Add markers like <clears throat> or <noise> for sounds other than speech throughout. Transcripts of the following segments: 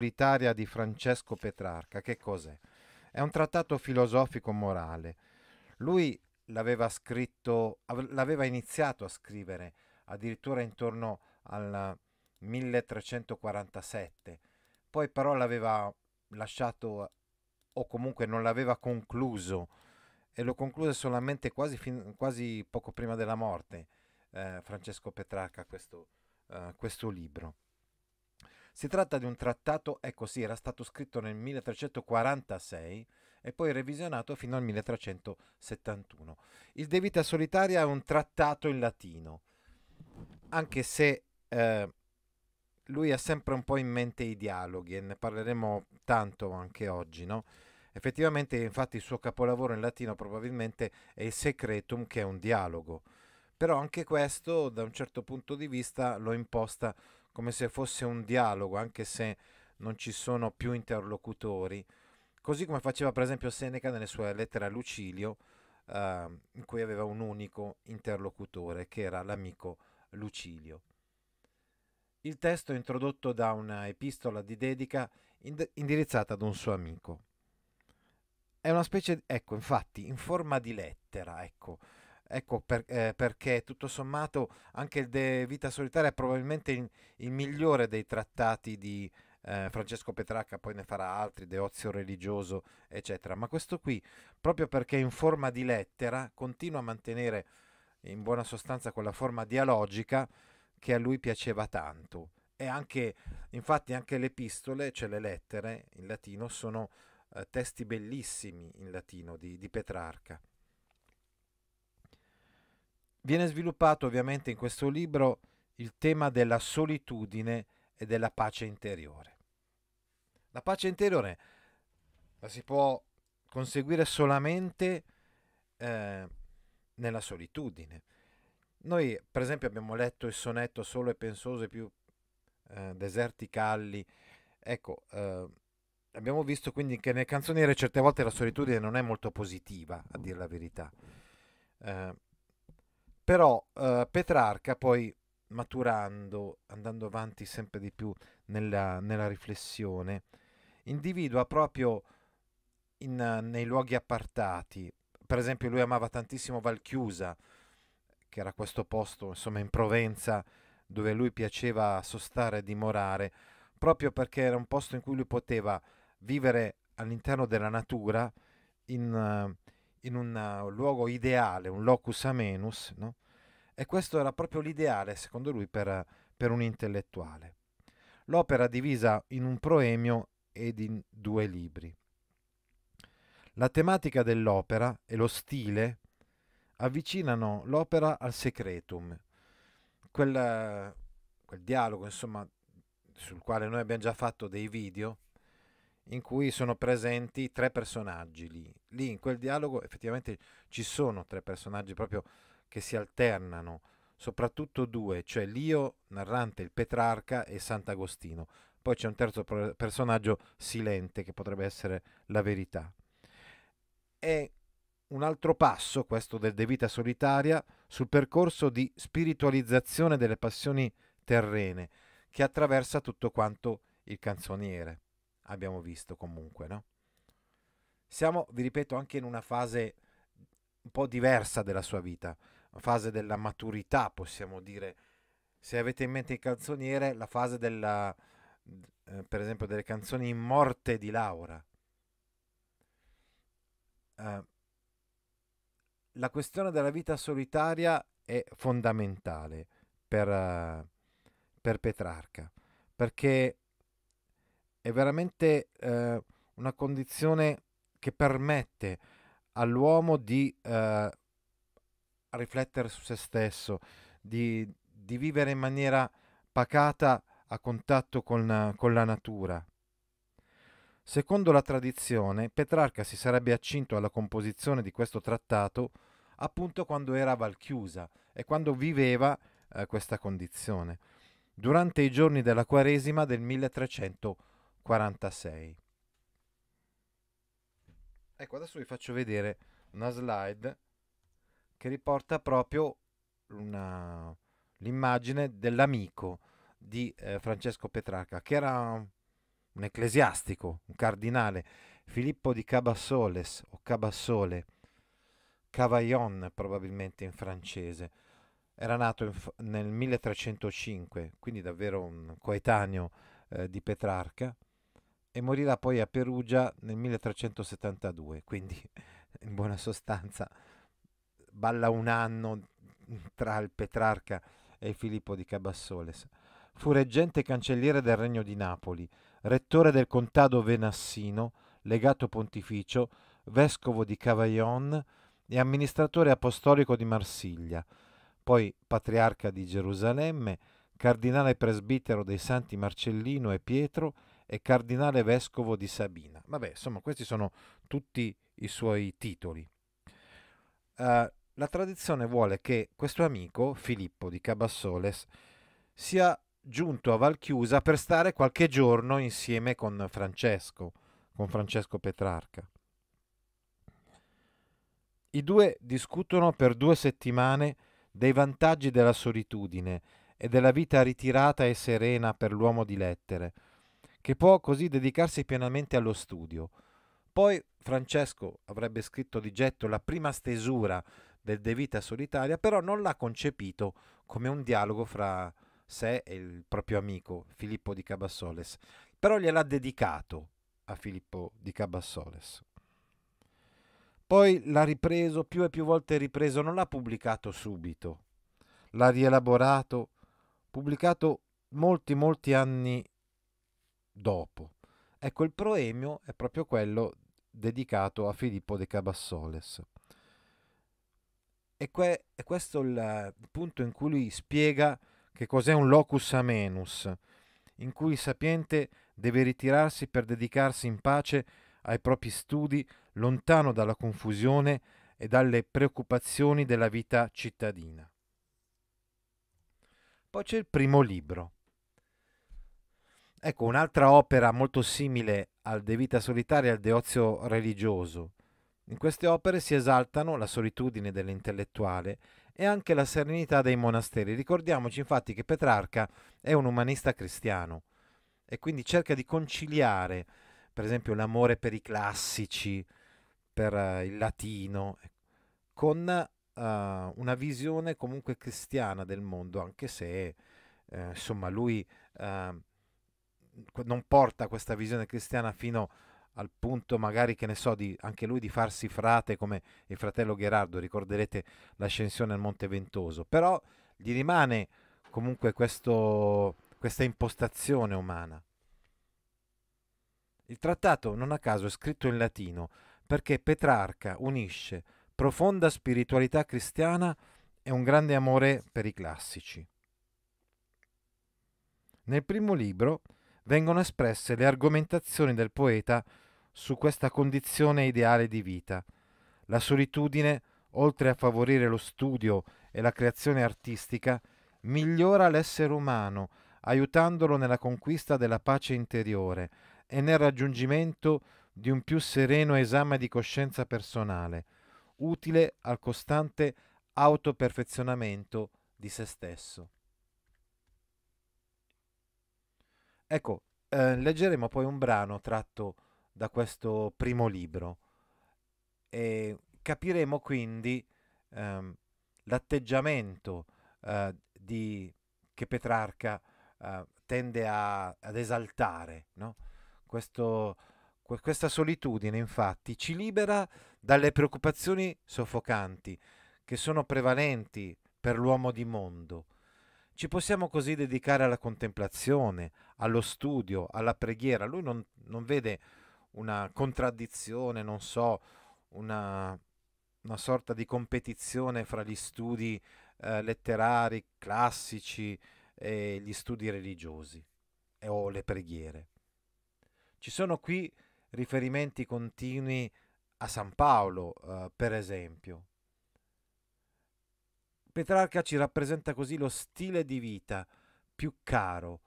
solitaria di Francesco Petrarca, che cos'è? È un trattato filosofico-morale. Lui l'aveva scritto, l'aveva iniziato a scrivere addirittura intorno al 1347, poi però l'aveva lasciato o comunque non l'aveva concluso e lo concluse solamente quasi, fin- quasi poco prima della morte eh, Francesco Petrarca questo, eh, questo libro. Si tratta di un trattato, ecco sì, era stato scritto nel 1346 e poi revisionato fino al 1371. Il De Vita Solitaria è un trattato in latino, anche se eh, lui ha sempre un po' in mente i dialoghi e ne parleremo tanto anche oggi, no? Effettivamente, infatti, il suo capolavoro in latino probabilmente è il Secretum, che è un dialogo. Però anche questo, da un certo punto di vista, lo imposta come se fosse un dialogo, anche se non ci sono più interlocutori, così come faceva per esempio Seneca nelle sue lettere a Lucilio, eh, in cui aveva un unico interlocutore, che era l'amico Lucilio. Il testo è introdotto da una epistola di dedica ind- indirizzata ad un suo amico. È una specie, ecco, infatti, in forma di lettera, ecco, Ecco per, eh, perché tutto sommato anche il De Vita Solitaria è probabilmente il, il migliore dei trattati di eh, Francesco Petrarca, poi ne farà altri, De Ozio Religioso, eccetera. Ma questo qui, proprio perché in forma di lettera, continua a mantenere in buona sostanza quella forma dialogica che a lui piaceva tanto. E anche, infatti, anche le epistole, cioè le lettere in latino, sono eh, testi bellissimi in latino di, di Petrarca. Viene sviluppato ovviamente in questo libro il tema della solitudine e della pace interiore. La pace interiore la si può conseguire solamente eh, nella solitudine. Noi, per esempio, abbiamo letto il sonetto Solo e pensoso e più eh, deserti calli. Ecco, eh, abbiamo visto quindi che nel canzoniere certe volte la solitudine non è molto positiva, a dire la verità. Eh, però eh, Petrarca poi maturando, andando avanti sempre di più nella, nella riflessione, individua proprio in, nei luoghi appartati, per esempio lui amava tantissimo Valchiusa, che era questo posto insomma in Provenza dove lui piaceva sostare e dimorare, proprio perché era un posto in cui lui poteva vivere all'interno della natura in, in un uh, luogo ideale, un locus amenus, no? e questo era proprio l'ideale, secondo lui, per, per un intellettuale. L'opera divisa in un proemio ed in due libri. La tematica dell'opera e lo stile avvicinano l'opera al secretum, quel, quel dialogo insomma, sul quale noi abbiamo già fatto dei video, in cui sono presenti tre personaggi lì. Lì in quel dialogo effettivamente ci sono tre personaggi proprio che si alternano, soprattutto due, cioè l'io narrante, il Petrarca e Sant'Agostino. Poi c'è un terzo pro- personaggio silente che potrebbe essere la verità. È un altro passo, questo del De Vita Solitaria, sul percorso di spiritualizzazione delle passioni terrene che attraversa tutto quanto il canzoniere abbiamo visto comunque, no? Siamo, vi ripeto, anche in una fase un po' diversa della sua vita, fase della maturità, possiamo dire. Se avete in mente il canzoniere, la fase della, eh, per esempio, delle canzoni in morte di Laura. Eh, la questione della vita solitaria è fondamentale per, eh, per Petrarca, perché è veramente eh, una condizione che permette all'uomo di eh, riflettere su se stesso, di, di, vivere in maniera pacata a contatto con, con la natura. Secondo la tradizione, Petrarca si sarebbe accinto alla composizione di questo trattato appunto quando era Valchiusa e quando viveva eh, questa condizione, durante i giorni della Quaresima del 1300. 46. Ecco, adesso vi faccio vedere una slide che riporta proprio una, l'immagine dell'amico di eh, Francesco Petrarca, che era un, ecclesiastico, un cardinale, Filippo di Cabassoles o Cabassole, Cavaillon probabilmente in francese. Era nato in, nel 1305, quindi davvero un coetaneo eh, di Petrarca e morirà poi a Perugia nel 1372, quindi <laughs> in buona sostanza balla un anno tra il Petrarca e Filippo di Cabassoles. Fu reggente cancelliere del Regno di Napoli, rettore del contado venassino, legato pontificio, vescovo di Cavaillon e amministratore apostolico di Marsiglia, poi patriarca di Gerusalemme, cardinale presbitero dei santi Marcellino e Pietro, e cardinale vescovo di Sabina. Vabbè, insomma, questi sono tutti i suoi titoli. Uh, la tradizione vuole che questo amico, Filippo di Cabassoles, sia giunto a Valchiusa per stare qualche giorno insieme con Francesco, con Francesco Petrarca. I due discutono per due settimane dei vantaggi della solitudine e della vita ritirata e serena per l'uomo di lettere, che può così dedicarsi pienamente allo studio. Poi Francesco avrebbe scritto di getto la prima stesura del De Vita solitaria, però non l'ha concepito come un dialogo fra sé e il proprio amico Filippo di Cabassoles, però gliel'ha dedicato a Filippo di Cabassoles. Poi l'ha ripreso, più e più volte ripreso, non l'ha pubblicato subito, l'ha rielaborato, pubblicato molti molti anni dopo. Ecco, il proemio è proprio quello dedicato a Filippo de Cabassoles. E que- è questo il, punto in cui lui spiega che cos'è un locus amenus, in cui il sapiente deve ritirarsi per dedicarsi in pace ai propri studi, lontano dalla confusione e dalle preoccupazioni della vita cittadina. Poi c'è il primo libro, Ecco, un'altra opera molto simile al De Vita Solitaria e al De Ozio Religioso. In queste opere si esaltano la solitudine dell'intellettuale e anche la serenità dei monasteri. Ricordiamoci infatti che Petrarca è un umanista cristiano e quindi cerca di conciliare, per esempio, l'amore per i classici, per eh, il latino, con uh, una visione comunque cristiana del mondo, anche se eh, insomma lui uh, non porta questa visione cristiana fino al punto magari che ne so di anche lui di farsi frate come il fratello Gherardo, ricorderete l'ascensione al Monte Ventoso, però gli rimane comunque questo, questa impostazione umana. Il trattato non a caso è scritto in latino perché Petrarca unisce profonda spiritualità cristiana e un grande amore per i classici. Nel primo libro vengono espresse le argomentazioni del poeta su questa condizione ideale di vita. La solitudine, oltre a favorire lo studio e la creazione artistica, migliora l'essere umano, aiutandolo nella conquista della pace interiore e nel raggiungimento di un più sereno esame di coscienza personale, utile al costante autoperfezionamento di se stesso. Ecco, eh, leggeremo poi un brano tratto da questo primo libro e capiremo quindi ehm, l'atteggiamento eh, di, che Petrarca eh, tende a, ad esaltare. No? Questo, que- questa solitudine infatti ci libera dalle preoccupazioni soffocanti che sono prevalenti per l'uomo di mondo ci possiamo così dedicare alla contemplazione, allo studio, alla preghiera. Lui non, non vede una contraddizione, non so, una, una, sorta di competizione fra gli studi eh, letterari classici e gli studi religiosi eh, o le preghiere. Ci sono qui riferimenti continui a San Paolo, eh, per esempio, Petrarca ci rappresenta così lo stile di vita più caro,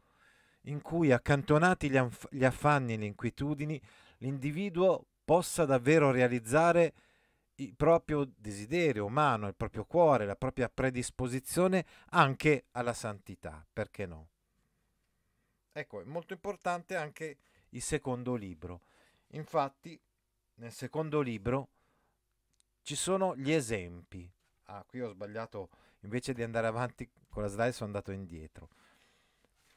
in cui accantonati gli, anf- gli affanni e le inquietudini, l'individuo possa davvero realizzare il proprio desiderio umano, il proprio cuore, la propria predisposizione anche alla santità, perché no? Ecco, è molto importante anche il secondo libro. Infatti, nel secondo libro ci sono gli esempi, ah qui ho sbagliato, invece di andare avanti con la slide sono andato indietro.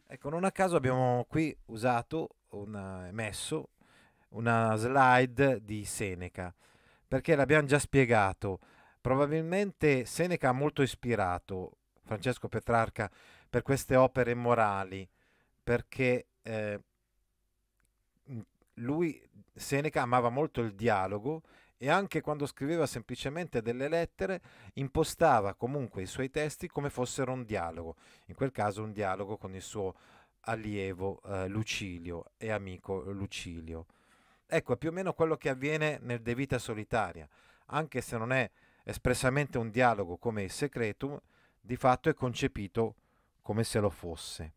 Ecco, non a caso abbiamo qui usato, una, messo una slide di Seneca, perché l'abbiamo già spiegato. Probabilmente Seneca ha molto ispirato Francesco Petrarca per queste opere morali, perché eh, lui, Seneca, amava molto il dialogo e anche quando scriveva semplicemente delle lettere impostava comunque i suoi testi come fossero un dialogo, in quel caso un dialogo con il suo allievo eh, Lucilio e amico Lucilio. Ecco, è più o meno quello che avviene nel De Vita Solitaria, anche se non è espressamente un dialogo come il Secretum, di fatto è concepito come se lo fosse.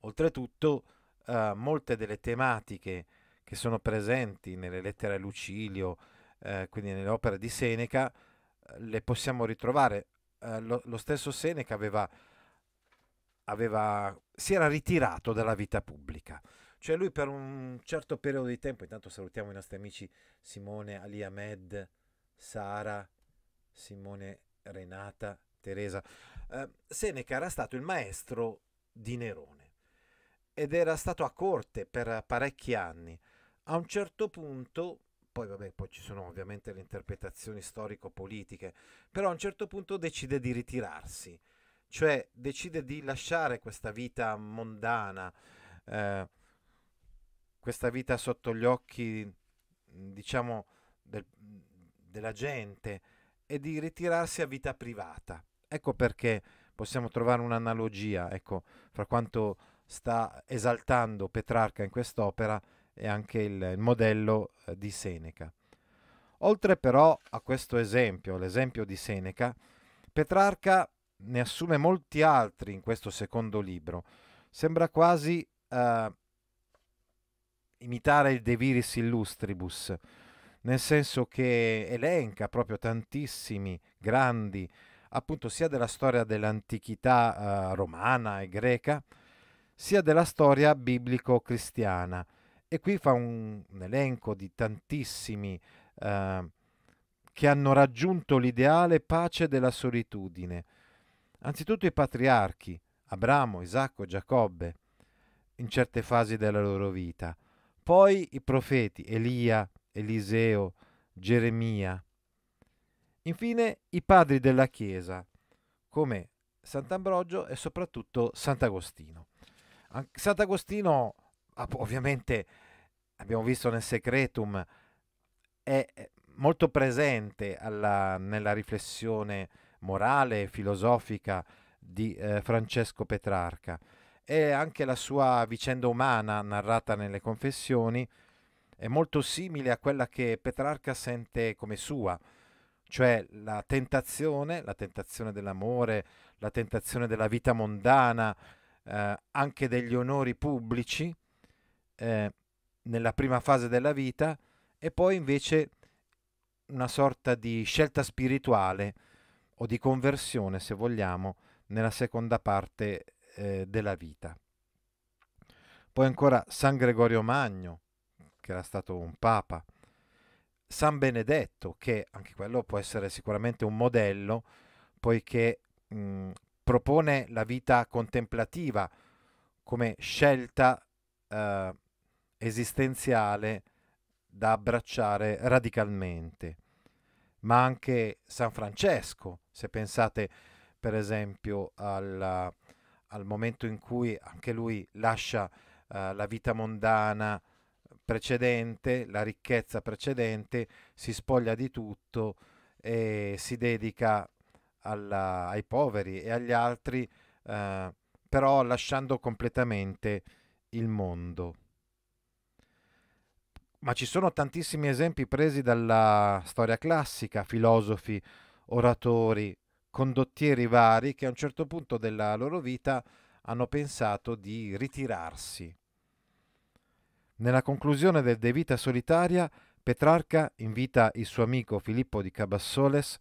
Oltretutto, eh, molte delle tematiche che sono presenti nelle lettere a Lucilio, eh, quindi nelle opere di Seneca, eh, le possiamo ritrovare. Eh, lo, lo, stesso Seneca aveva, aveva, si era ritirato dalla vita pubblica. Cioè lui per un certo periodo di tempo, intanto salutiamo i nostri amici Simone, Ali Ahmed, Sara, Simone, Renata, Teresa. Eh, Seneca era stato il maestro di Nerone ed era stato a corte per parecchi anni. A un certo punto, poi vabbè, poi ci sono ovviamente le interpretazioni storico-politiche, però a un certo punto decide di ritirarsi, cioè decide di lasciare questa vita mondana, eh, questa vita sotto gli occhi, diciamo, del, della gente e di ritirarsi a vita privata. Ecco perché possiamo trovare un'analogia, ecco, fra quanto sta esaltando Petrarca in quest'opera e anche il, il modello eh, di Seneca. Oltre però a questo esempio, l'esempio di Seneca, Petrarca ne assume molti altri in questo secondo libro. Sembra quasi eh, imitare il De Viris Illustribus, nel senso che elenca proprio tantissimi grandi, appunto sia della storia dell'antichità eh, romana e greca, sia della storia biblico-cristiana. E qui fa un, un elenco di tantissimi eh, che hanno raggiunto l'ideale pace della solitudine. Anzitutto i patriarchi, Abramo, Isacco, Giacobbe, in certe fasi della loro vita. Poi i profeti, Elia, Eliseo, Geremia. Infine i padri della Chiesa, come Sant'Ambrogio e soprattutto Sant'Agostino. Sant'Agostino Ah, ovviamente abbiamo visto nel Secretum, è molto presente alla, nella riflessione morale e filosofica di eh, Francesco Petrarca e anche la sua vicenda umana narrata nelle confessioni è molto simile a quella che Petrarca sente come sua, cioè la tentazione, la tentazione dell'amore, la tentazione della vita mondana, eh, anche degli onori pubblici, eh, nella prima fase della vita e poi invece una sorta di scelta spirituale o di conversione, se vogliamo, nella seconda parte eh, della vita. Poi ancora San Gregorio Magno, che era stato un papa, San Benedetto, che anche quello può essere sicuramente un modello, poiché mh, propone la vita contemplativa come scelta eh, esistenziale da abbracciare radicalmente. Ma anche San Francesco, se pensate per esempio al, al momento in cui anche lui lascia uh, la vita mondana precedente, la ricchezza precedente, si spoglia di tutto e si dedica alla, ai poveri e agli altri, uh, però lasciando completamente il mondo ma ci sono tantissimi esempi presi dalla storia classica, filosofi, oratori, condottieri vari che a un certo punto della loro vita hanno pensato di ritirarsi. Nella conclusione del De Vita Solitaria, Petrarca invita il suo amico Filippo di Cabassoles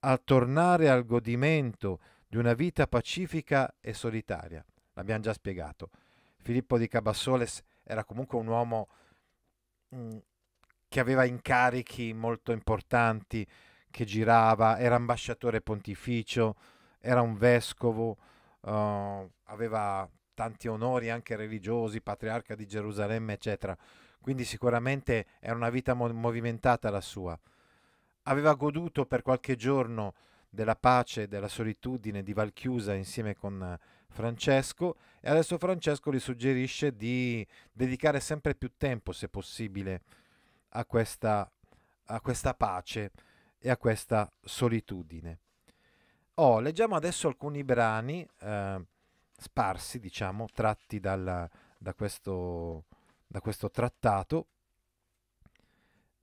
a tornare al godimento di una vita pacifica e solitaria. L'abbiamo già spiegato. Filippo di Cabassoles era comunque un uomo Mm, che aveva incarichi molto importanti, che girava, era ambasciatore pontificio, era un vescovo, uh, aveva tanti onori anche religiosi, patriarca di Gerusalemme, eccetera. Quindi sicuramente era una vita mo- movimentata la sua. Aveva goduto per qualche giorno della pace, della solitudine di Valchiusa insieme con Francesco e adesso Francesco gli suggerisce di dedicare sempre più tempo, se possibile, a questa, a questa pace e a questa solitudine. Oh, leggiamo adesso alcuni brani eh, sparsi, diciamo, tratti dalla, da, questo, da questo trattato,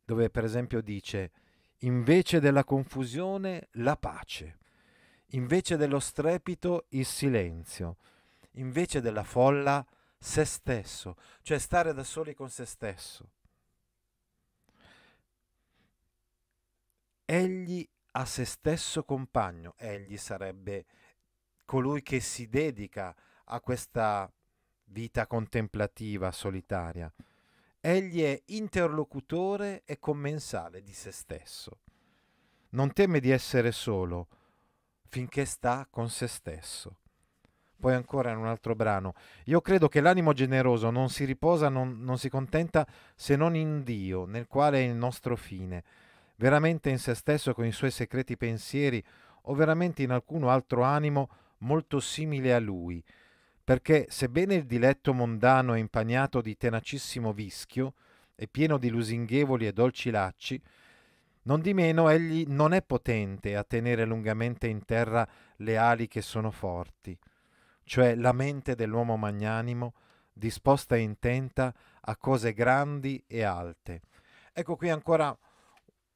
dove per esempio dice, invece della confusione, la pace invece dello strepito il silenzio, invece della folla se stesso, cioè stare da soli con se stesso. Egli ha se stesso compagno, egli sarebbe colui che si dedica a questa vita contemplativa solitaria. Egli è interlocutore e commensale di se stesso. Non teme di essere solo, finché sta con se stesso. Poi ancora in un altro brano, io credo che l'animo generoso non si riposa, non, non si contenta se non in Dio, nel quale è il nostro fine, veramente in se stesso con i suoi segreti pensieri o veramente in alcuno altro animo molto simile a lui, perché sebbene il diletto mondano è impagnato di tenacissimo vischio e pieno di lusinghevoli e dolci lacci, non di meno, egli non è potente a tenere lungamente in terra le ali che sono forti, cioè la mente dell'uomo magnanimo, disposta e intenta a cose grandi e alte. Ecco qui ancora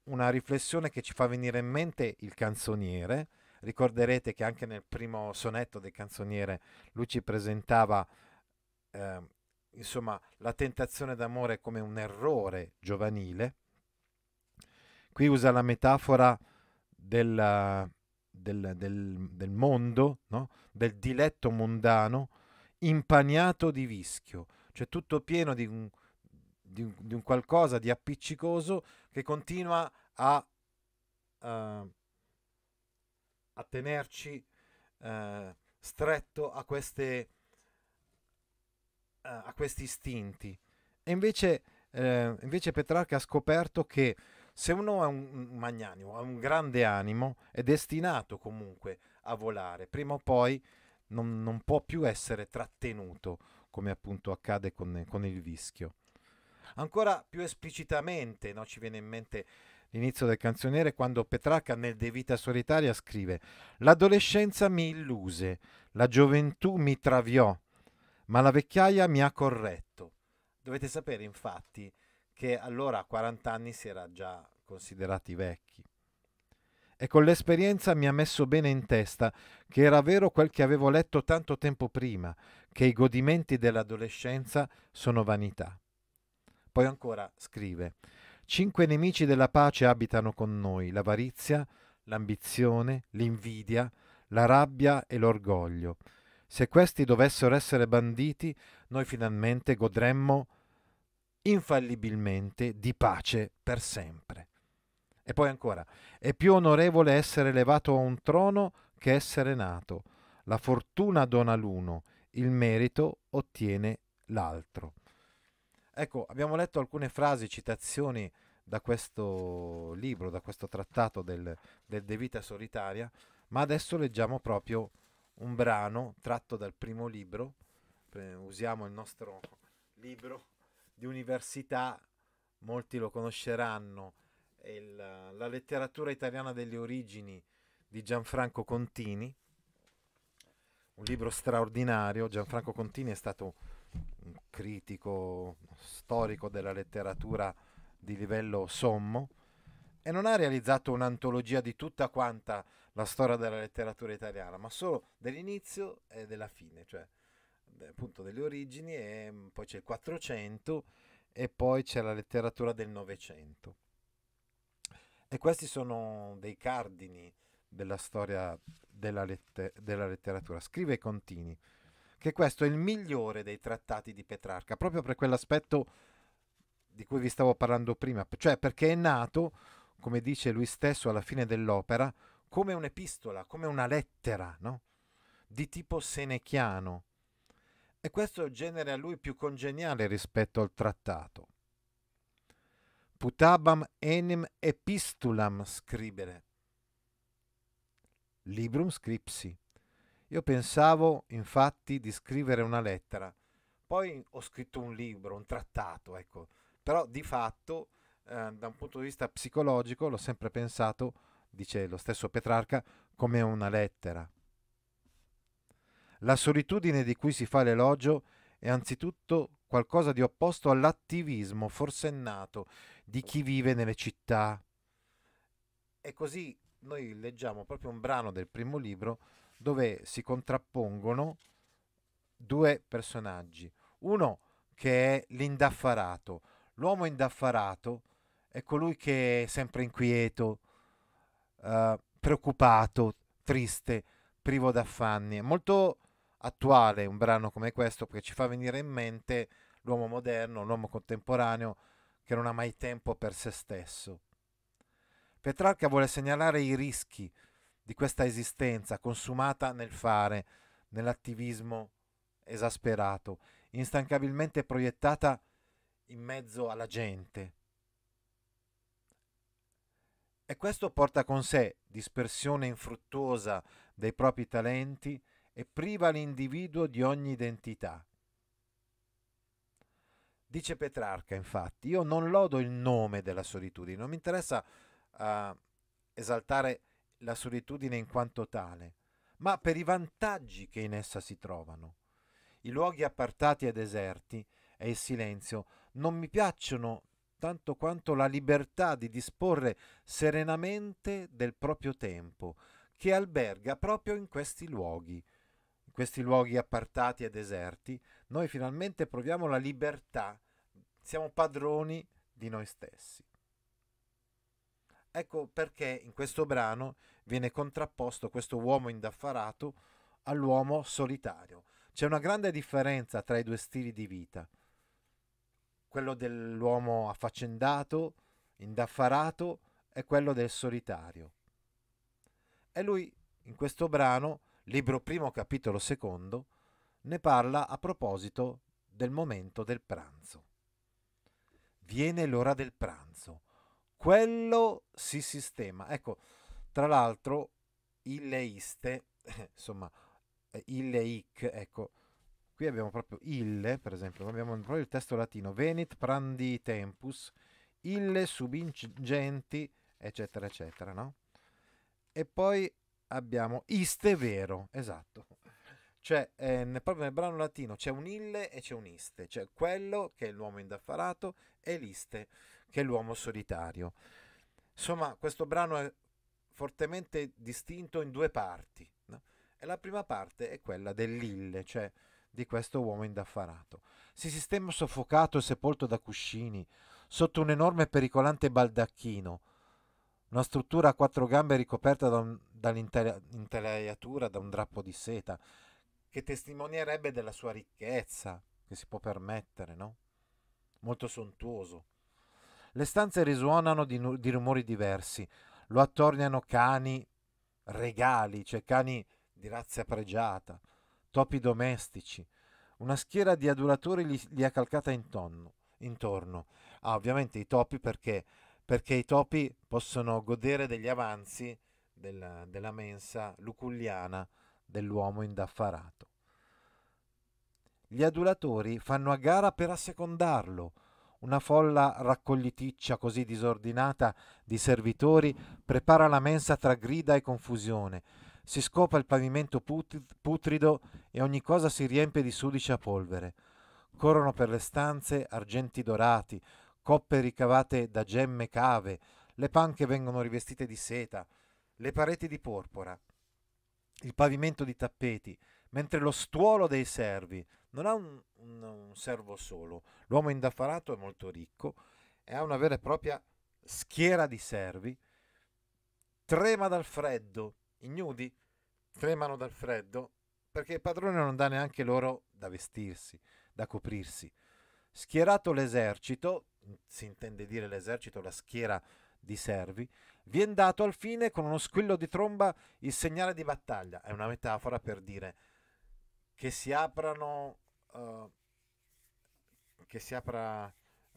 una riflessione che ci fa venire in mente il canzoniere. Ricorderete che anche nel primo sonetto del canzoniere lui ci presentava eh, insomma, la tentazione d'amore come un errore giovanile Qui usa la metafora del, del, del, del mondo, no? del diletto mondano, impagnato di vischio, cioè tutto pieno di un, di un, di un qualcosa di appiccicoso che continua a, uh, a tenerci uh, stretto a, queste, uh, a questi istinti. E invece, invece Petrarca ha scoperto che se uno è un magnanimo, ha un grande animo, è destinato comunque a volare, prima o poi non, non può più essere trattenuto, come appunto accade con, con il vischio. Ancora più esplicitamente no, ci viene in mente l'inizio del canzoniere quando Petrarca nel De Vita Solitaria scrive L'adolescenza mi illuse, la gioventù mi traviò, ma la vecchiaia mi ha corretto. Dovete sapere infatti che allora a 40 anni si era già considerati vecchi. E con l'esperienza mi ha messo bene in testa che era vero quel che avevo letto tanto tempo prima, che i godimenti dell'adolescenza sono vanità. Poi ancora scrive, cinque nemici della pace abitano con noi, l'avarizia, l'ambizione, l'invidia, la rabbia e l'orgoglio. Se questi dovessero essere banditi, noi finalmente godremmo infallibilmente di pace per sempre. E poi ancora, è più onorevole essere elevato a un trono che essere nato. La fortuna dona l'uno, il merito ottiene l'altro. Ecco, abbiamo letto alcune frasi, citazioni da questo libro, da questo trattato del, del De Vita Solitaria, ma adesso leggiamo proprio un brano tratto dal primo libro, usiamo il nostro libro di università, molti lo conosceranno, il, la letteratura italiana delle origini di Gianfranco Contini, un libro straordinario. Gianfranco Contini è stato un critico storico della letteratura di livello sommo e non ha realizzato un'antologia di tutta quanta la storia della letteratura italiana, ma solo dell'inizio e della fine, cioè eh, appunto delle origini e mm, poi c'è il 400 e poi c'è la letteratura del Novecento. E questi sono dei cardini della storia della, lette- della letteratura. Scrive Contini che questo è il migliore dei trattati di Petrarca, proprio per quell'aspetto di cui vi stavo parlando prima, cioè perché è nato, come dice lui stesso alla fine dell'opera, come un'epistola, come una lettera, no? di tipo senechiano, e questo genere a lui più congeniale rispetto al trattato. Putabam enim epistulam scribere. Librum scripsi. Io pensavo infatti di scrivere una lettera, poi ho scritto un libro, un trattato, ecco, però di fatto eh, da un punto di vista psicologico l'ho sempre pensato, dice lo stesso Petrarca, come una lettera. La solitudine di cui si fa l'elogio è anzitutto qualcosa di opposto all'attivismo forsennato di chi vive nelle città. E così noi leggiamo proprio un brano del primo libro dove si contrappongono due personaggi. Uno che è l'indaffarato. L'uomo indaffarato è colui che è sempre inquieto, eh, preoccupato, triste, privo d'affanni. È molto attuale un brano come questo perché ci fa venire in mente l'uomo moderno, l'uomo contemporaneo che non ha mai tempo per se stesso. Petrarca vuole segnalare i rischi di questa esistenza consumata nel fare, nell'attivismo esasperato, instancabilmente proiettata in mezzo alla gente. E questo porta con sé dispersione infruttuosa dei propri talenti e priva l'individuo di ogni identità. Dice Petrarca, infatti, io non lodo il nome della solitudine, non mi interessa uh, esaltare la solitudine in quanto tale, ma per i vantaggi che in essa si trovano. I luoghi appartati e deserti e il silenzio non mi piacciono tanto quanto la libertà di disporre serenamente del proprio tempo, che alberga proprio in questi luoghi, questi luoghi appartati e deserti, noi finalmente proviamo la libertà, siamo padroni di noi stessi. Ecco perché in questo brano viene contrapposto questo uomo indaffarato all'uomo solitario. C'è una grande differenza tra i due stili di vita, quello dell'uomo affaccendato, indaffarato e quello del solitario. E lui in questo brano libro primo capitolo secondo, ne parla a proposito del momento del pranzo. Viene l'ora del pranzo. Quello si sistema. Ecco, tra l'altro, illeiste, <laughs> insomma, eh, illeic, ecco, qui abbiamo proprio ille, per esempio, abbiamo proprio il testo latino, venit prandi tempus, ille subingenti, eccetera, eccetera, no? E poi abbiamo iste vero, esatto. Cioè, eh, proprio nel brano latino c'è un ille e c'è un iste, cioè quello che è l'uomo indaffarato e l'iste che è l'uomo solitario. Insomma, questo brano è fortemente distinto in due parti. No? E la prima parte è quella dell'ille, cioè di questo uomo indaffarato. Si sistema soffocato e sepolto da cuscini, sotto un enorme e pericolante baldacchino, una struttura a quattro gambe ricoperta da dall'intelaiatura, da un drappo di seta, che testimonierebbe della sua ricchezza, che si può permettere, no? Molto sontuoso. Le stanze risuonano di, nu- di rumori diversi, lo attorniano cani regali, cioè cani di razza pregiata, topi domestici, una schiera di adulatori li, ha calcata intonno, intorno. Ah, ovviamente i topi perché perché i topi possono godere degli avanzi della, della mensa luculliana dell'uomo indaffarato. Gli adulatori fanno a gara per assecondarlo, una folla raccogliticcia così disordinata di servitori prepara la mensa tra grida e confusione. Si scopa il pavimento putrido e ogni cosa si riempie di sudicia polvere. Corrono per le stanze argenti dorati, coppe ricavate da gemme cave, le panche vengono rivestite di seta, le pareti di porpora, il pavimento di tappeti, mentre lo stuolo dei servi non ha un, un, un servo solo. L'uomo indaffarato è molto ricco e ha una vera e propria schiera di servi. Trema dal freddo, i nudi tremano dal freddo perché il padrone non dà neanche loro da vestirsi, da coprirsi. Schierato l'esercito, si intende dire l'esercito, la schiera di servi, viene dato al fine con uno squillo di tromba il segnale di battaglia. È una metafora per dire che si aprano, uh, che si apra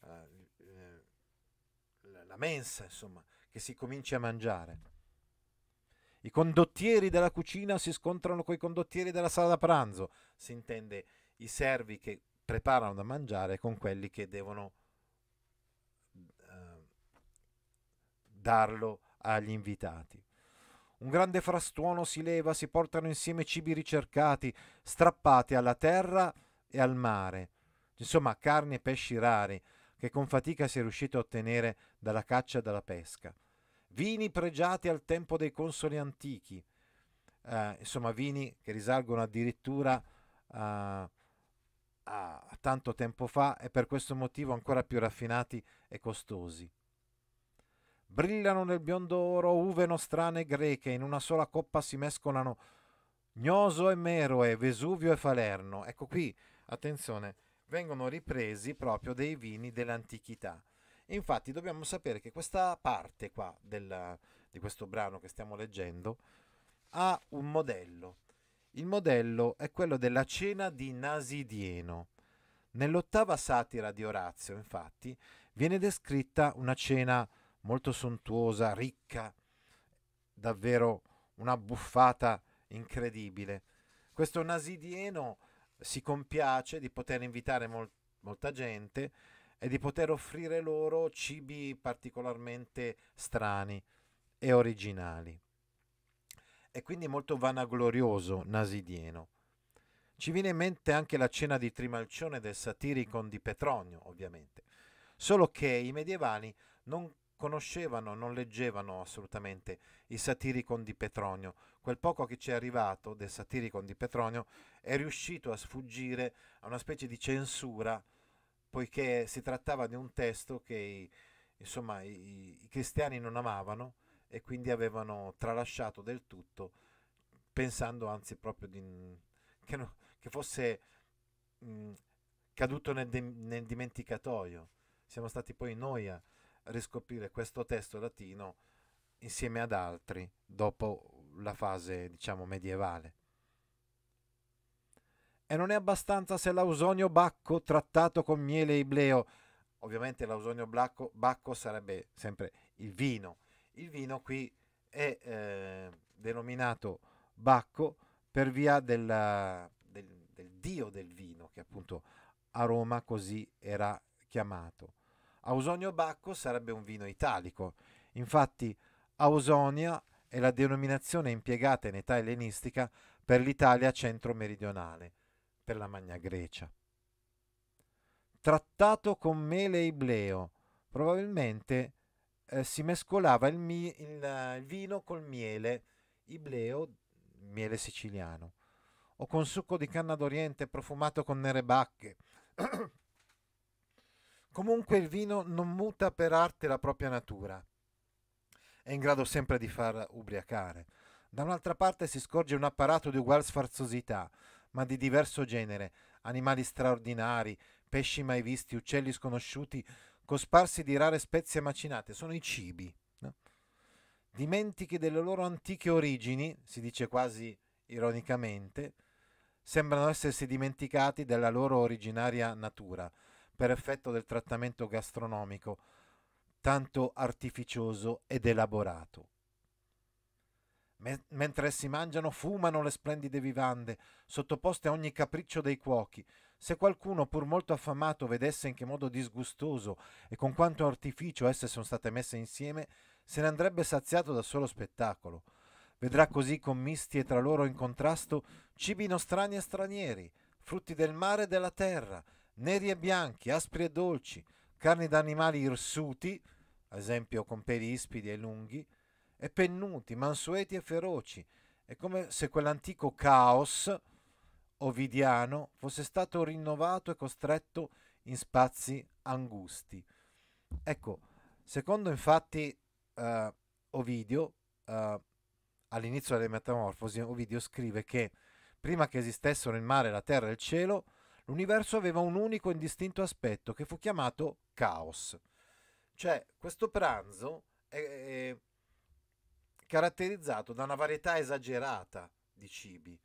uh, la mensa, insomma, che si cominci a mangiare. I condottieri della cucina si scontrano con i condottieri della sala da pranzo, si intende i servi che preparano da mangiare con quelli che devono darlo agli invitati. Un grande frastuono si leva, si portano insieme cibi ricercati, strappati alla terra e al mare, insomma carni e pesci rari che con fatica si è riuscito a ottenere dalla caccia e dalla pesca. Vini pregiati al tempo dei consoli antichi, eh, insomma vini che risalgono addirittura a, eh, a tanto tempo fa e per questo motivo ancora più raffinati e costosi. Brillano nel biondo oro uve nostrane greche, in una sola coppa si mescolano Gnoso e Meroe, Vesuvio e Falerno. Ecco qui, attenzione, vengono ripresi proprio dei vini dell'antichità. Infatti dobbiamo sapere che questa parte qua del, di questo brano che stiamo leggendo ha un modello. Il modello è quello della cena di Nasidieno. Nell'ottava satira di Orazio, infatti, viene descritta una cena molto sontuosa, ricca, davvero una buffata incredibile. Questo nasidieno si compiace di poter invitare mol- molta gente e di poter offrire loro cibi particolarmente strani e originali. E quindi molto vanaglorioso nasidieno. Ci viene in mente anche la cena di Trimalcione del Satiricon di Petronio, ovviamente. Solo che i medievali non conoscevano, non leggevano assolutamente i Satiricon di Petronio. Quel poco che ci è arrivato del Satiricon di Petronio è riuscito a sfuggire a una specie di censura, poiché si trattava di un testo che insomma, i, i cristiani non amavano e quindi avevano tralasciato del tutto, pensando anzi proprio di, che, no, che, fosse mh, caduto nel, nel dimenticatoio. Siamo stati poi noi a riscoprire questo testo latino insieme ad altri dopo la fase, diciamo, medievale. E non è abbastanza se l'Ausonio Bacco trattato con miele e ibleo. Ovviamente l'Ausonio Bacco, Bacco sarebbe sempre il vino. Il vino qui è eh, denominato Bacco per via della, del, del dio del vino, che appunto a Roma così era chiamato. Ausonio Bacco sarebbe un vino italico. Infatti, Ausonia è la denominazione impiegata in età ellenistica per l'Italia centro-meridionale, per la Magna Grecia. Trattato con mele e ibleo, probabilmente eh, si mescolava il, mi- il, il vino col miele, ibleo, miele siciliano, o con succo di canna d'oriente profumato con nere bacche. Comunque il vino non muta per arte la propria natura, è in grado sempre di far ubriacare. Da un'altra parte si scorge un apparato di ugual sfarzosità, ma di diverso genere, animali straordinari, pesci mai visti, uccelli sconosciuti, cosparsi di rare spezie macinate, sono i cibi. No? Dimentichi delle loro antiche origini, si dice quasi ironicamente, sembrano essersi dimenticati della loro originaria natura per effetto del trattamento gastronomico, tanto artificioso ed elaborato. Me- mentre essi mangiano, fumano le splendide vivande, sottoposte a ogni capriccio dei cuochi. Se qualcuno, pur molto affamato, vedesse in che modo disgustoso e con quanto artificio esse sono state messe insieme, se ne andrebbe saziato da solo spettacolo. Vedrà così commisti e tra loro in contrasto cibi nostrani e stranieri, frutti del mare e della terra, neri e bianchi, aspri e dolci, carni da animali irsuti, ad esempio con peli ispidi e lunghi, e pennuti, mansueti e feroci. È come se quell'antico caos ovidiano fosse stato rinnovato e costretto in spazi angusti. Ecco, secondo infatti eh, Ovidio, eh, all'inizio delle Metamorfosi, Ovidio scrive che prima che esistessero il mare, la terra e il cielo, l'universo aveva un unico e indistinto aspetto che fu chiamato caos. Cioè, questo pranzo è, caratterizzato da una varietà esagerata di cibi,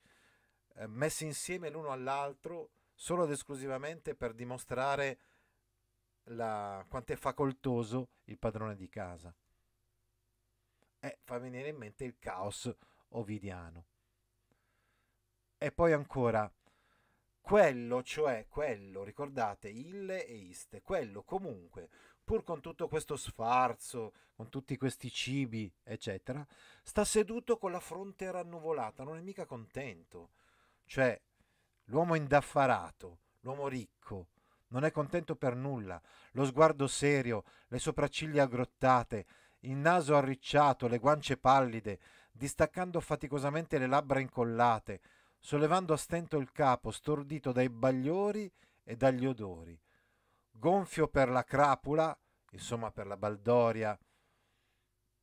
eh, messi insieme l'uno all'altro solo ed esclusivamente per dimostrare la, quanto è facoltoso il padrone di casa. E fa venire in mente il caos ovidiano. E poi ancora, quello, cioè quello, ricordate, ille e iste, quello comunque, pur con tutto questo sfarzo, con tutti questi cibi, eccetera, sta seduto con la fronte rannuvolata, non è mica contento. Cioè, l'uomo indaffarato, l'uomo ricco, non è contento per nulla, lo sguardo serio, le sopracciglia aggrottate, il naso arricciato, le guance pallide, distaccando faticosamente le labbra incollate, sollevando a stento il capo, stordito dai bagliori e dagli odori, gonfio per la crapula, insomma per la baldoria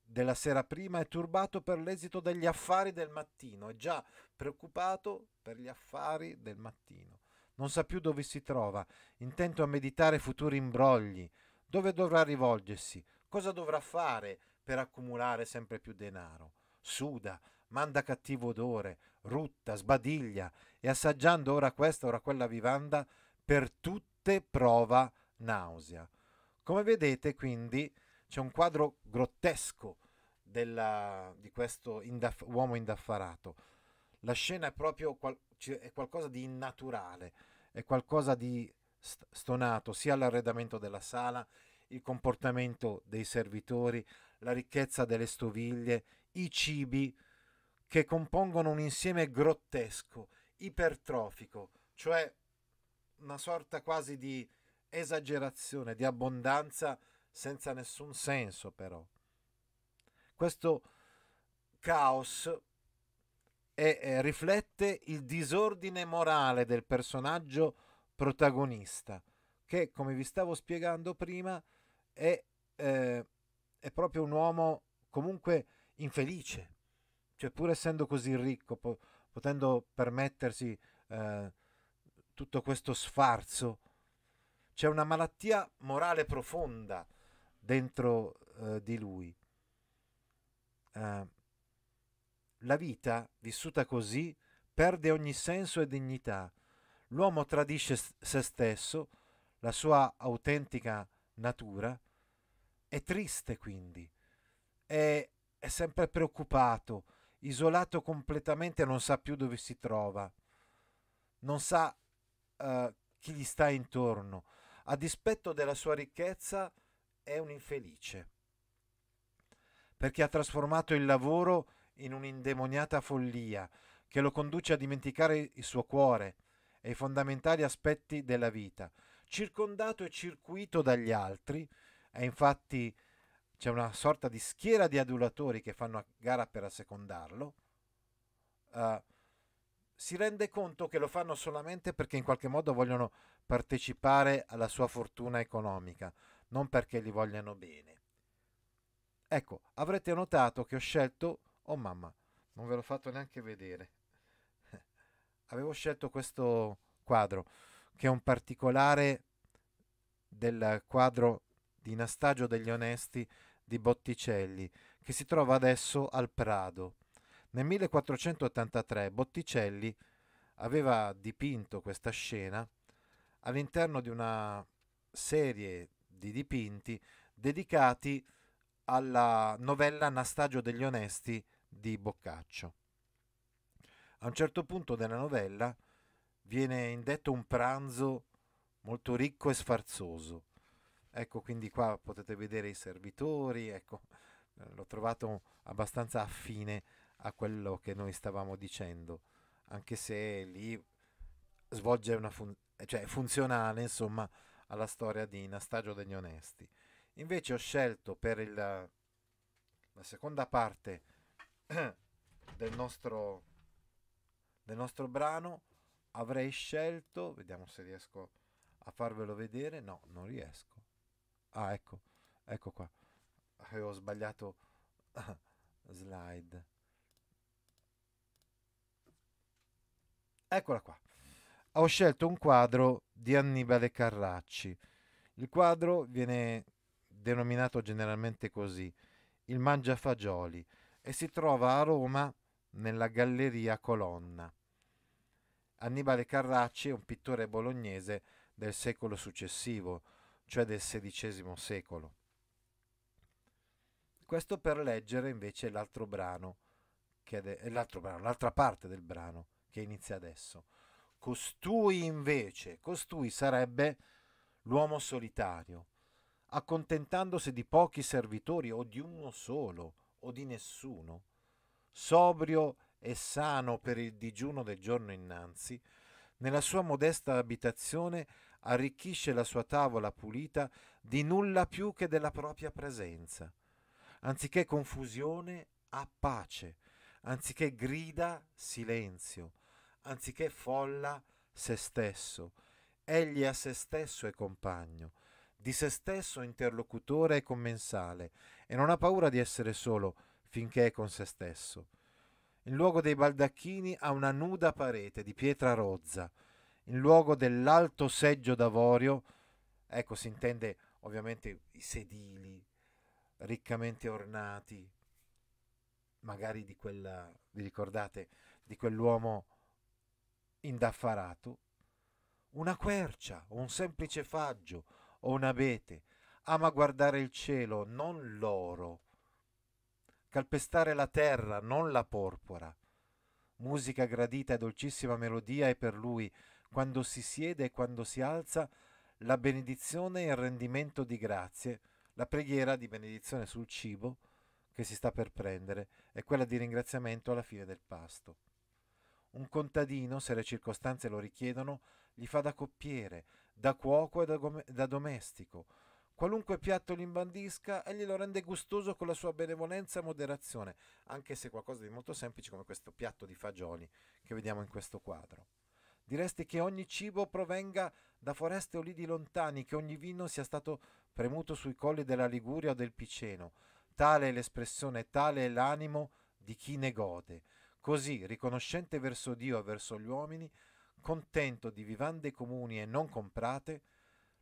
della sera prima e turbato per l'esito degli affari del mattino, è già preoccupato per gli affari del mattino. Non sa più dove si trova, intento a meditare futuri imbrogli, dove dovrà rivolgersi, cosa dovrà fare per accumulare sempre più denaro. Suda, manda cattivo odore, rutta, sbadiglia e assaggiando ora questa, ora quella vivanda, per tutte prova nausea. Come vedete quindi c'è un quadro grottesco della, di questo indaff- uomo indaffarato. La scena è proprio qual- è qualcosa di innaturale, è qualcosa di st- stonato, sia l'arredamento della sala, il comportamento dei servitori, la ricchezza delle stoviglie, i cibi, che compongono un insieme grottesco, ipertrofico, cioè una sorta quasi di esagerazione, di abbondanza senza nessun senso però. Questo caos è, è, riflette il disordine morale del personaggio protagonista, che come vi stavo spiegando prima è, eh, è proprio un uomo comunque infelice, cioè pur essendo così ricco, po- potendo permettersi eh, tutto questo sfarzo, c'è una malattia morale profonda dentro eh, di lui. Eh, la vita, vissuta così, perde ogni senso e dignità. L'uomo tradisce se stesso, la sua autentica natura, è triste quindi, è, è sempre preoccupato, isolato completamente, non sa più dove si trova, non sa uh, chi gli sta intorno. A dispetto della sua ricchezza è un infelice, perché ha trasformato il lavoro in un'indemoniata follia che lo conduce a dimenticare il suo cuore e i fondamentali aspetti della vita. Circondato e circuito dagli altri, è infatti c'è una sorta di schiera di adulatori che fanno a gara per assecondarlo, uh, si rende conto che lo fanno solamente perché in qualche modo vogliono partecipare alla sua fortuna economica, non perché gli vogliano bene. Ecco, avrete notato che ho scelto, oh mamma, non ve l'ho fatto neanche vedere, <laughs> avevo scelto questo quadro, che è un particolare del quadro di Nastagio degli Onesti di Botticelli, che si trova adesso al Prado. Nel 1483 Botticelli aveva dipinto questa scena all'interno di una serie di dipinti dedicati alla novella Anastagio degli Onesti di Boccaccio. A un certo punto della novella viene indetto un pranzo molto ricco e sfarzoso. Ecco, quindi qua potete vedere i servitori, ecco, eh, l'ho trovato abbastanza affine a quello che noi stavamo dicendo, anche se lì svolge una funzione, cioè funzionale, insomma, alla storia di Nastagio degli Onesti. Invece ho scelto per il, la seconda parte <clears throat> del nostro, del nostro brano, avrei scelto, vediamo se riesco a farvelo vedere, no, non riesco Ah, ecco, ecco qua. Avevo sbagliato <coughs> slide. Eccola qua. Ho scelto un quadro di Annibale Carracci. Il quadro viene denominato generalmente così, il Mangiafagioli, e si trova a Roma nella Galleria Colonna. Annibale Carracci è un pittore bolognese del secolo successivo, cioè del XVI secolo. Questo per leggere invece l'altro brano, è, eh, l'altro brano, l'altra parte del brano che inizia adesso. Costui invece, costui sarebbe l'uomo solitario, accontentandosi di pochi servitori o di uno solo o di nessuno, sobrio e sano per il digiuno del giorno innanzi, nella sua modesta abitazione arricchisce la sua tavola pulita di nulla più che della propria presenza. Anziché confusione, ha pace. Anziché grida, silenzio. Anziché folla, se stesso. Egli a se stesso è compagno, di se stesso interlocutore e commensale, e non ha paura di essere solo finché è con se stesso. In luogo dei baldacchini ha una nuda parete di pietra rozza, in luogo dell'alto seggio d'avorio, ecco si intende ovviamente i sedili riccamente ornati, magari di quella, vi ricordate, di quell'uomo indaffarato, una quercia, un semplice faggio o un abete, ama guardare il cielo, non l'oro, calpestare la terra, non la porpora. Musica gradita e dolcissima melodia è per lui quando si siede e quando si alza, la benedizione e il rendimento di grazie, la preghiera di benedizione sul cibo che si sta per prendere e quella di ringraziamento alla fine del pasto. Un contadino, se le circostanze lo richiedono, gli fa da coppiere, da cuoco e da, gome- da domestico. Qualunque piatto gli imbandisca, egli lo rende gustoso con la sua benevolenza e moderazione, anche se qualcosa di molto semplice come questo piatto di fagioli che vediamo in questo quadro. Direste che ogni cibo provenga da foreste o lidi lontani, che ogni vino sia stato premuto sui colli della Liguria o del Piceno. Tale è l'espressione, tale è l'animo di chi ne gode. Così, riconoscente verso Dio e verso gli uomini, contento di vivande comuni e non comprate,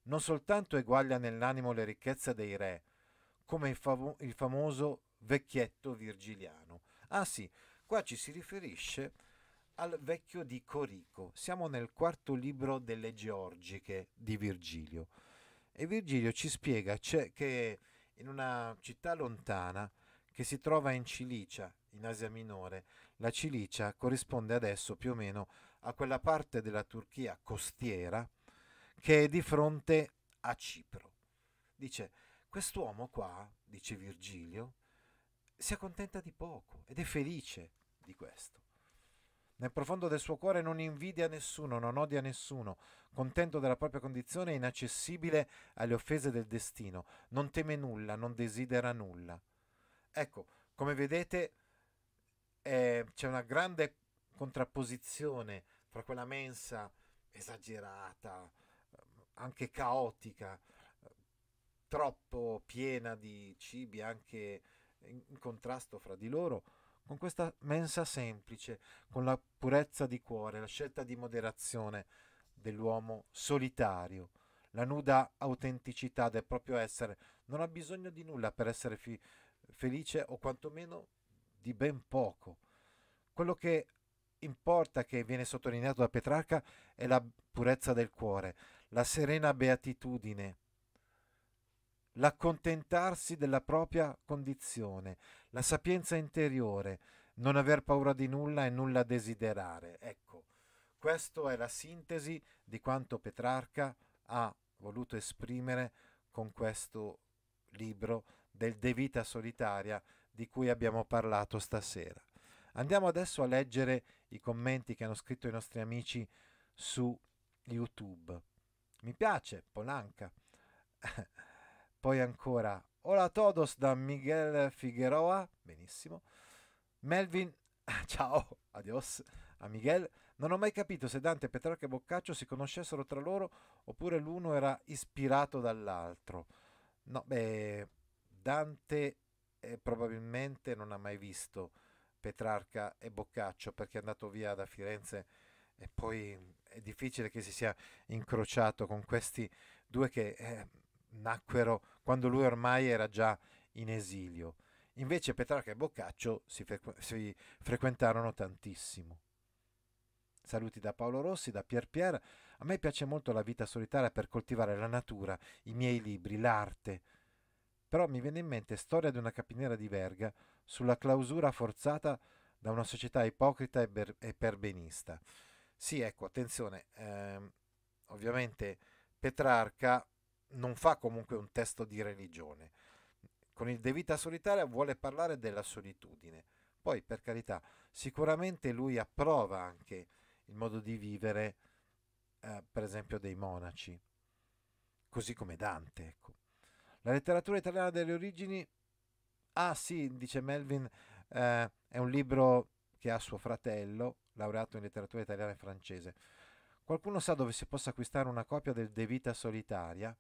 non soltanto eguaglia nell'animo le ricchezze dei re, come il, famo- il famoso vecchietto virgiliano. Ah sì, qua ci si riferisce al vecchio di Corico. Siamo nel quarto libro delle Georgiche di Virgilio. E Virgilio ci spiega che in una città lontana che si trova in Cilicia, in Asia Minore, la Cilicia corrisponde adesso più o meno a quella parte della Turchia costiera che è di fronte a Cipro. Dice, quest'uomo qua, dice Virgilio, si accontenta di poco ed è felice di questo. Nel profondo del suo cuore non invidia nessuno, non odia nessuno, contento della propria condizione e inaccessibile alle offese del destino, non teme nulla, non desidera nulla. Ecco, come vedete eh, c'è una grande contrapposizione fra quella mensa esagerata, anche caotica, troppo piena di cibi anche in contrasto fra di loro, con questa mensa semplice, con la purezza di cuore, la scelta di moderazione dell'uomo solitario, la nuda autenticità del proprio essere, non ha bisogno di nulla per essere fi- felice o quantomeno di ben poco. Quello che importa, che viene sottolineato da Petrarca, è la purezza del cuore, la serena beatitudine, l'accontentarsi della propria condizione, la sapienza interiore, non aver paura di nulla e nulla desiderare. Ecco, questa è la sintesi di quanto Petrarca ha voluto esprimere con questo libro del De Vita Solitaria di cui abbiamo parlato stasera. Andiamo adesso a leggere i commenti che hanno scritto i nostri amici su YouTube. Mi piace, Polanca. <laughs> Poi ancora Hola a todos da Miguel Figueroa, benissimo. Melvin, <laughs> ciao, adios, a Miguel. Non ho mai capito se Dante, Petrarca e Boccaccio si conoscessero tra loro oppure l'uno era ispirato dall'altro. No, beh, Dante eh, probabilmente non ha mai visto Petrarca e Boccaccio perché è andato via da Firenze e poi è difficile che si sia incrociato con questi due che... Eh, nacquero quando lui ormai era già in esilio. Invece Petrarca e Boccaccio si, frequ- si frequentarono tantissimo. Saluti da Paolo Rossi, da Pier Pier. A me piace molto la vita solitaria per coltivare la natura, i miei libri, l'arte. Però mi viene in mente Storia di una capinera di Verga sulla clausura forzata da una società ipocrita e, ber- e perbenista. Sì, ecco, attenzione, ehm, ovviamente Petrarca non fa comunque un testo di religione. Con il De Vita Solitaria vuole parlare della solitudine. Poi, per carità, sicuramente lui approva anche il modo di vivere, eh, per esempio, dei monaci, così come Dante. Ecco. La letteratura italiana delle origini, ah sì, dice Melvin, eh, è un libro che ha suo fratello, laureato in letteratura italiana e francese. Qualcuno sa dove si possa acquistare una copia del De Vita Solitaria?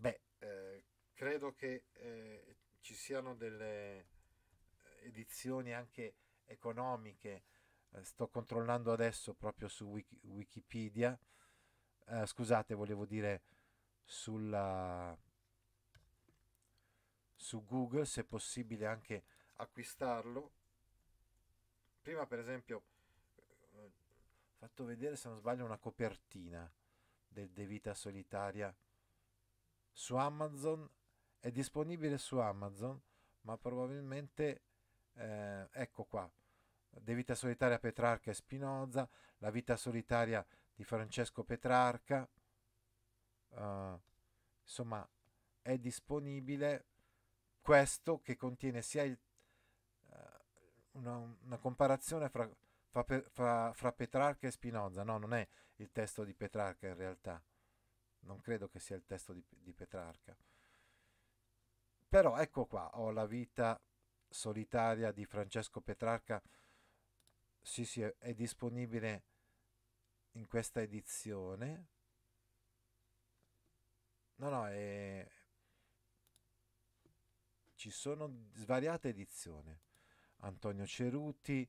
Beh, eh, credo che eh, ci siano delle eh, edizioni anche economiche. Eh, sto controllando adesso proprio su Wiki, Wikipedia. Eh, scusate, volevo dire sulla, su Google se è possibile anche acquistarlo. Prima, per esempio, eh, ho fatto vedere se non sbaglio una copertina del De Vita Solitaria su Amazon, è disponibile su Amazon, ma probabilmente, eh, ecco qua, De vita solitaria Petrarca e Spinoza, La vita solitaria di Francesco Petrarca, uh, insomma è disponibile questo che contiene sia il, uh, una, una, comparazione fra, fra, fra, fra Petrarca e Spinoza, no non è il testo di Petrarca in realtà, non credo che sia il testo di, di Petrarca. Però ecco qua, ho la vita solitaria di Francesco Petrarca, sì sì, è, è disponibile in questa edizione. No, no, è... ci sono svariate edizioni. Antonio Ceruti,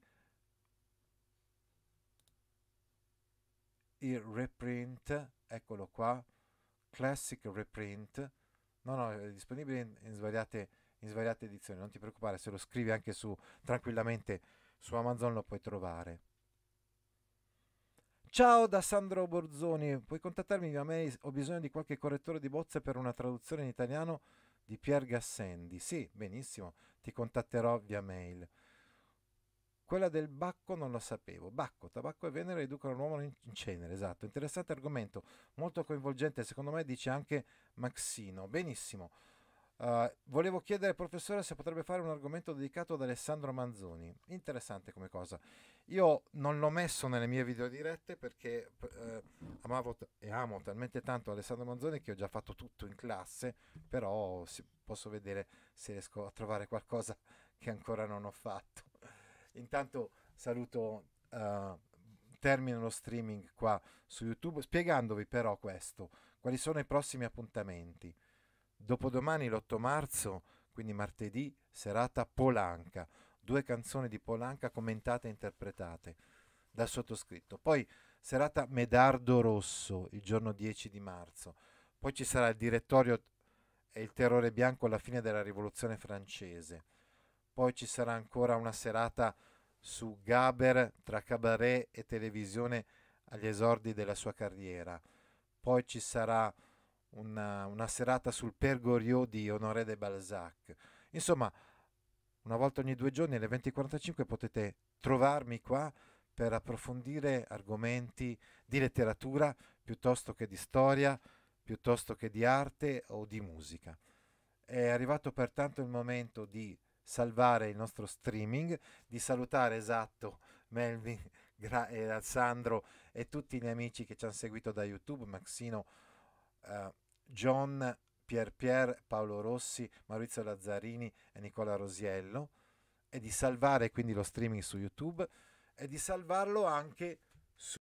il reprint, eccolo qua, Classic Reprint. No, no, è disponibile in, in, svariate, in svariate edizioni. Non ti preoccupare, se lo scrivi anche su tranquillamente su Amazon lo puoi trovare. Ciao da Sandro Borzoni, puoi contattarmi via mail, ho bisogno di qualche correttore di bozze per una traduzione in italiano di Pier Gassendi. Sì, benissimo, ti contatterò via mail. Quella del Bacco non lo sapevo. Bacco, tabacco e venere riducono l'uomo in cenere, esatto. Interessante argomento, molto coinvolgente, secondo me dice anche Maxino. Benissimo. Uh, volevo chiedere al professore se potrebbe fare un argomento dedicato ad Alessandro Manzoni. Interessante come cosa. Io non l'ho messo nelle mie video dirette perché eh, amavo t- e amo talmente tanto Alessandro Manzoni che ho già fatto tutto in classe, però si- posso vedere se riesco a trovare qualcosa che ancora non ho fatto. Intanto saluto, uh, termino lo streaming qua su YouTube spiegandovi però questo, quali sono i prossimi appuntamenti. Dopodomani l'8 marzo, quindi martedì, serata Polanca, due canzoni di Polanca commentate e interpretate dal sottoscritto. Poi serata Medardo Rosso il giorno 10 di marzo. Poi ci sarà il direttorio e il terrore bianco alla fine della rivoluzione francese poi ci sarà ancora una serata su Gaber tra cabaret e televisione agli esordi della sua carriera. Poi ci sarà una, una serata sul Pergoriot di Honoré de Balzac. Insomma, una volta ogni due giorni alle 20.45 potete trovarmi qua per approfondire argomenti di letteratura piuttosto che di storia, piuttosto che di arte o di musica. È arrivato pertanto il momento di salvare il nostro streaming, di salutare esatto Melvin <laughs> Gra- e eh, Alessandro e tutti gli amici che ci hanno seguito da YouTube, Maxino, uh, John, Pier Pier, Paolo Rossi, Maurizio Lazzarini e Nicola Rosiello e di salvare quindi lo streaming su YouTube e di salvarlo anche su...